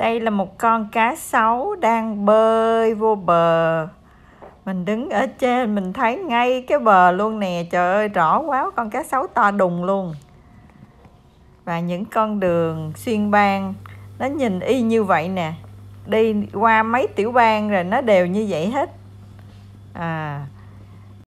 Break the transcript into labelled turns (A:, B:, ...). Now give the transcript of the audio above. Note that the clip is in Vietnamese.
A: Đây là một con cá sấu đang bơi vô bờ. Mình đứng ở trên mình thấy ngay cái bờ luôn nè. Trời ơi rõ quá con cá sấu to đùng luôn. Và những con đường xuyên bang nó nhìn y như vậy nè. Đi qua mấy tiểu bang rồi nó đều như vậy hết. À